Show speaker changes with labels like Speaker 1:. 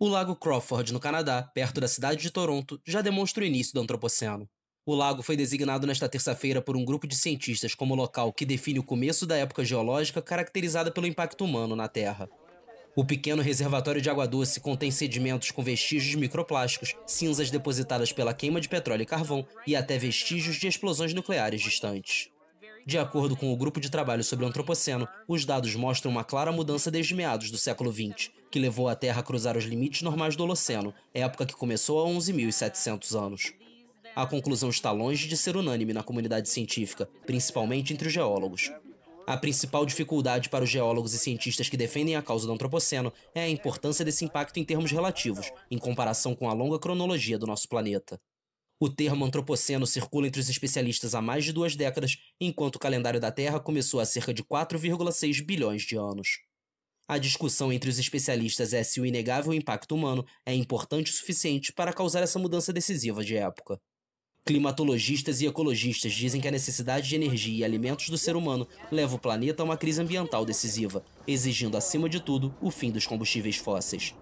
Speaker 1: O Lago Crawford, no Canadá, perto da cidade de Toronto, já demonstra o início do Antropoceno. O lago foi designado nesta terça-feira por um grupo de cientistas como local que define o começo da época geológica caracterizada pelo impacto humano na Terra. O pequeno reservatório de água doce contém sedimentos com vestígios de microplásticos, cinzas depositadas pela queima de petróleo e carvão e até vestígios de explosões nucleares distantes. De acordo com o Grupo de Trabalho sobre o Antropoceno, os dados mostram uma clara mudança desde meados do século XX, que levou a Terra a cruzar os limites normais do Holoceno, época que começou há 11.700 anos. A conclusão está longe de ser unânime na comunidade científica, principalmente entre os geólogos. A principal dificuldade para os geólogos e cientistas que defendem a causa do antropoceno é a importância desse impacto em termos relativos, em comparação com a longa cronologia do nosso planeta. O termo antropoceno circula entre os especialistas há mais de duas décadas, enquanto o calendário da Terra começou há cerca de 4,6 bilhões de anos. A discussão entre os especialistas é se o inegável impacto humano é importante o suficiente para causar essa mudança decisiva de época. Climatologistas e ecologistas dizem que a necessidade de energia e alimentos do ser humano leva o planeta a uma crise ambiental decisiva, exigindo acima de tudo o fim dos combustíveis fósseis.